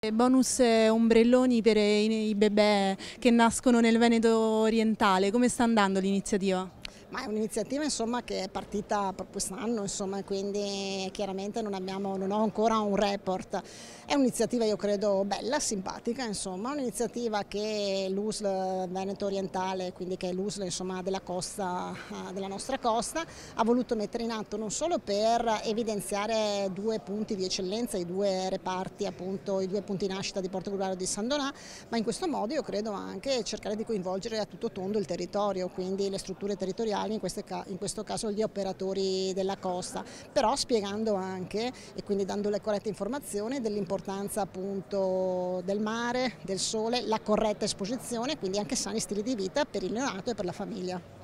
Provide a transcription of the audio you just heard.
Eh, bonus eh, ombrelloni per i bebè che nascono nel Veneto orientale, come sta andando l'iniziativa? Ma è un'iniziativa insomma, che è partita quest'anno, insomma, quindi chiaramente non, abbiamo, non, ho ancora un report. È un'iniziativa io credo bella, simpatica, insomma, un'iniziativa che l'USL Veneto Orientale, quindi che è l'USL della, eh, della nostra costa, ha voluto mettere in atto non solo per evidenziare due punti di eccellenza, i due reparti, appunto, i due punti di nascita di Porto Gugaro e di San Donà, ma in questo modo io credo anche cercare di coinvolgere a tutto tondo il territorio, quindi le strutture territoriali commerciali, in, queste, in questo caso gli operatori della costa, però spiegando anche e quindi dando le corrette informazioni dell'importanza appunto del mare, del sole, la corretta esposizione, quindi anche sani stili di vita per il neonato e per la famiglia.